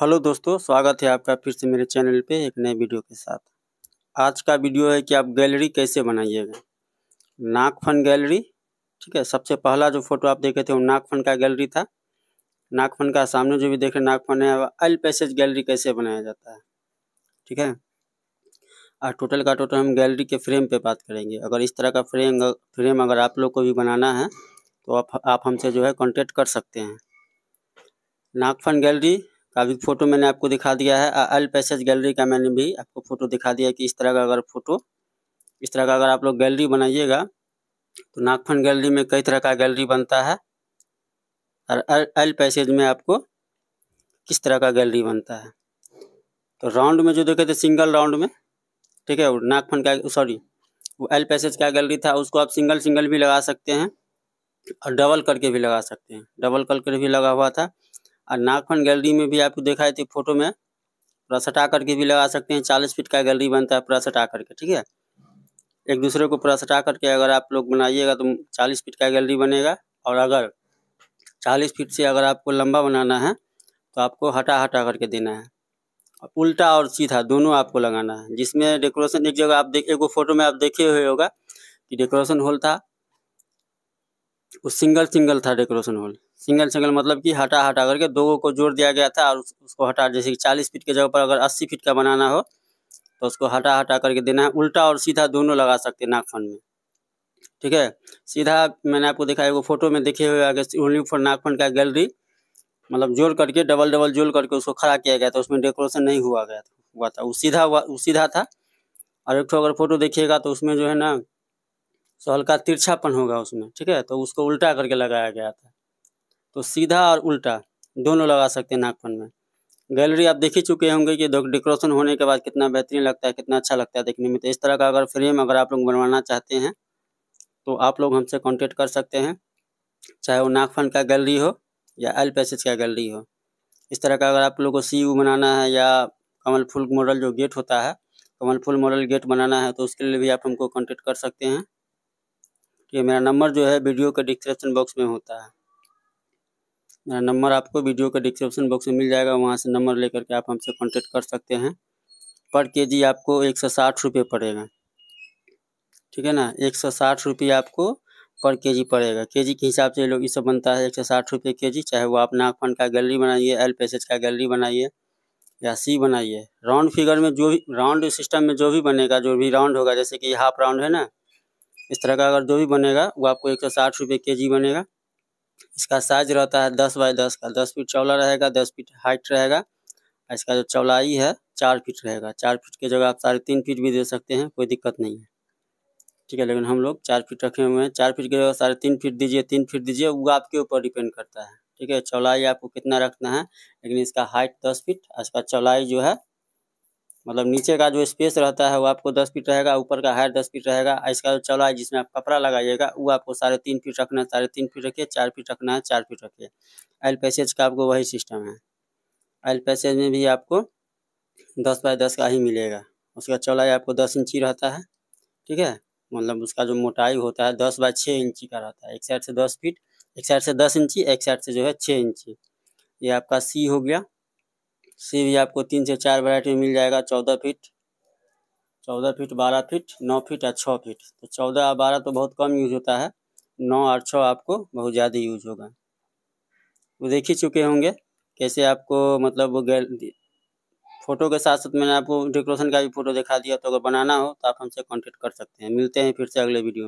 hello दोस्तों स्वागत है आपका फिर से मेरे चैनल पे एक नए वीडियो के साथ आज का वीडियो है कि आप गैलरी कैसे बनाइएगा नागफन गैलरी ठीक है सबसे पहला जो फोटो आप देखे थे वो नागफन का गैलरी था नागफन का सामने जो भी देखे नागफन है अल पैसेज गैलरी कैसे बनाया जाता है ठीक है और टोटल का टोटल हम गैलरी के फ्रेम पर बात करेंगे अगर इस तरह का फ्रेम फ्रेम अगर आप लोग को भी बनाना है तो आप आप हमसे जो है कॉन्टेक्ट कर सकते हैं नागफन गैलरी अभी फोटो मैंने आपको दिखा दिया है अल पैसेज गैलरी का मैंने भी आपको फोटो दिखा दिया कि इस तरह का अगर फोटो इस तरह का अगर आप लोग गैलरी बनाइएगा तो नागफन गैलरी में कई तरह का गैलरी बनता है और एल पैसेज में आपको किस तरह का गैलरी बनता है तो राउंड में जो देखे थे सिंगल राउंड में ठीक है नागफन का सॉरी वो एल पैसेज का गैलरी था उसको आप सिंगल सिंगल भी लगा सकते हैं और डबल करके भी लगा सकते हैं डबल करके भी लगा हुआ था और नागफन गैलरी में भी आपको दिखाई थी फोटो में पूरा हटा करके भी लगा सकते हैं चालीस फीट का गैलरी बनता है पूरा हटा करके ठीक है एक दूसरे को पूरा हटा करके अगर आप लोग बनाइएगा तो चालीस फीट का गैलरी बनेगा और अगर चालीस फीट से अगर आपको लंबा बनाना है तो आपको हटा हटा करके देना है उल्टा और सीधा दोनों आपको लगाना है जिसमें डेकोरेशन एक जगह आप देखिए फोटो में आप देखे हुए होगा कि डेकोरेशन हॉल था वो सिंगल सिंगल था डेकोरेशन हॉल सिंगल सिंगल मतलब कि हटा हटा करके दो को जोड़ दिया गया था और उसको हटा जैसे कि चालीस फीट के जगह पर अगर अस्सी फीट का बनाना हो तो उसको हटा हटा करके देना है उल्टा और सीधा दोनों लगा सकते हैं नागफन में ठीक है सीधा मैंने आपको दिखाया वो फोटो में देखे हुए आगे ओनली फॉर नागफन का गैलरी मतलब जोड़ करके डबल डबल जोड़ करके उसको खड़ा किया गया था उसमें डेकोरेशन नहीं हुआ गया था हुआ था वो सीधा हुआ वो सीधा था और एक अगर फोटो देखिएगा तो उसमें जो है ना सो हल्का तिरछापन होगा उसमें ठीक है तो उसको उल्टा करके लगाया गया था तो सीधा और उल्टा दोनों लगा सकते हैं नागपन में गैलरी आप देख ही चुके होंगे कि डेकोरेशन होने के बाद कितना बेहतरीन लगता है कितना अच्छा लगता है देखने में तो इस तरह का अगर फ्रेम अगर आप लोग बनवाना चाहते हैं तो आप लोग हमसे कॉन्टेक्ट कर सकते हैं चाहे वो नागफन का गैलरी हो या एल पैसेज का गैलरी हो इस तरह का अगर आप लोग को सी यू बनाना है या कमल फूल मॉडल जो गेट होता है कमल फूल मॉडल गेट बनाना है तो उसके लिए भी आप हमको कॉन्टेक्ट कर सकते हैं कि मेरा नंबर जो है वीडियो का डिस्क्रिप्शन बॉक्स में होता है मेरा नंबर आपको वीडियो का डिस्क्रिप्शन बॉक्स में मिल जाएगा वहाँ से नंबर लेकर के आप हमसे कॉन्टेक्ट कर सकते हैं पर के जी आपको एक सौ साठ रुपये पड़ेगा ठीक है ना एक सौ साठ रुपये आपको पर के जी पड़ेगा के जी के हिसाब से लोग ये सब बनता है एक सौ साठ रुपये के जी चाहे वो आप नागफन का गैलरी बनाइए एल पैसेज का गैलरी बनाइए या सी बनाइए राउंड फिगर में जो भी राउंड सिस्टम में जो भी बनेगा जो भी राउंड होगा जैसे कि हाफ राउंड है ना इस तरह का अगर जो भी बनेगा वो आपको एक सौ साठ रुपये के जी बनेगा इसका साइज रहता है दस बाय दस का दस फीट चौला रहेगा दस फीट हाइट रहेगा इसका जो चौलाई है चार फीट रहेगा चार फीट की जगह आप साढ़े तीन फीट भी दे सकते हैं कोई दिक्कत नहीं है ठीक है लेकिन हम लोग चार फीट रखे हुए हैं चार फीट की जगह साढ़े तीन फीट दीजिए तीन फीट दीजिए वो आपके ऊपर डिपेंड करता है ठीक है चौलाई आपको कितना रखना है लेकिन इसका हाइट दस फीट और इसका चौलाई जो है मतलब नीचे का जो स्पेस रहता है वो आपको दस फीट रहेगा ऊपर का हाइट दस फीट रहेगा इसका जो चौड़ा जिसमें आप कपड़ा लगाइएगा वो आपको साढ़े तीन फीट रखना है साढ़े तीन फीट रखिए चार फीट रखना है चार फीट रखिए एल पैसेज का आपको वही सिस्टम है एल पैसेज में भी आपको दस बाय दस का ही मिलेगा उसका चौड़ाई आपको दस इंची रहता है ठीक है मतलब उसका जो मोटाई होता है दस बाय छः इंची का रहता है एक साइड से दस फीट एक साइड से दस इंची एक साइड से जो है छः इंची ये आपका सी हो गया सी भी आपको तीन से चार वैरायटी में मिल जाएगा चौदह फीट चौदह फीट बारह फीट नौ फीट और छः फीट तो चौदह और बारह तो बहुत कम यूज होता है नौ और छः आपको बहुत ज़्यादा यूज होगा वो देख ही चुके होंगे कैसे आपको मतलब वो फ़ोटो के साथ साथ मैंने आपको डेकोरेशन का भी फ़ोटो दिखा दिया तो अगर बनाना हो तो आप हमसे कॉन्टेक्ट कर सकते हैं मिलते हैं फिर से अगले वीडियो